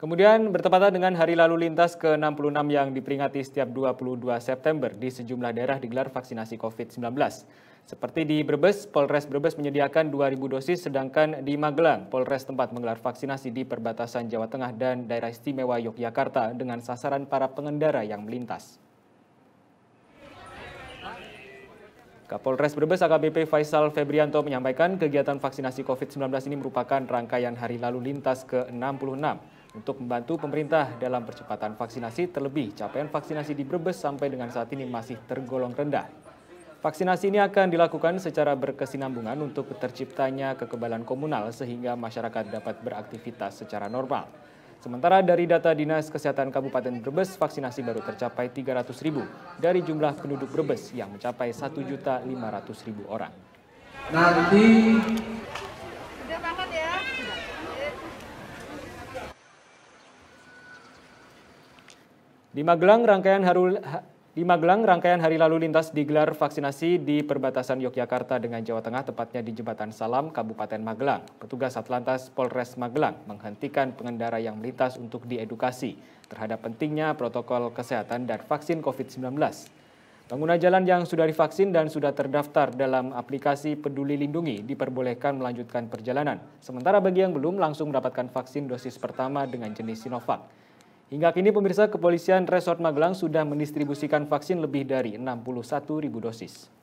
Kemudian bertepatan dengan Hari Lalu Lintas ke-66 yang diperingati setiap 22 September di sejumlah daerah digelar vaksinasi COVID-19. Seperti di Brebes, Polres Brebes menyediakan 2.000 dosis, sedangkan di Magelang, Polres tempat menggelar vaksinasi di perbatasan Jawa Tengah dan daerah istimewa Yogyakarta dengan sasaran para pengendara yang melintas. Kapolres Brebes AKBP Faisal Febrianto menyampaikan kegiatan vaksinasi COVID-19 ini merupakan rangkaian Hari Lalu Lintas ke-66 untuk membantu pemerintah dalam percepatan vaksinasi terlebih capaian vaksinasi di Brebes sampai dengan saat ini masih tergolong rendah. Vaksinasi ini akan dilakukan secara berkesinambungan untuk terciptanya kekebalan komunal sehingga masyarakat dapat beraktivitas secara normal. Sementara dari data Dinas Kesehatan Kabupaten Brebes, vaksinasi baru tercapai 300 ribu dari jumlah penduduk Brebes yang mencapai 1.500.000 orang. Nanti Di Magelang, rangkaian haru, di Magelang, rangkaian hari lalu lintas digelar vaksinasi di perbatasan Yogyakarta dengan Jawa Tengah, tepatnya di Jembatan Salam, Kabupaten Magelang. Petugas Satlantas Polres Magelang menghentikan pengendara yang melintas untuk diedukasi terhadap pentingnya protokol kesehatan dan vaksin COVID-19. Pengguna jalan yang sudah divaksin dan sudah terdaftar dalam aplikasi Peduli Lindungi diperbolehkan melanjutkan perjalanan. Sementara bagi yang belum langsung mendapatkan vaksin dosis pertama dengan jenis Sinovac. Hingga kini pemirsa kepolisian Resort Magelang sudah mendistribusikan vaksin lebih dari 61 ribu dosis.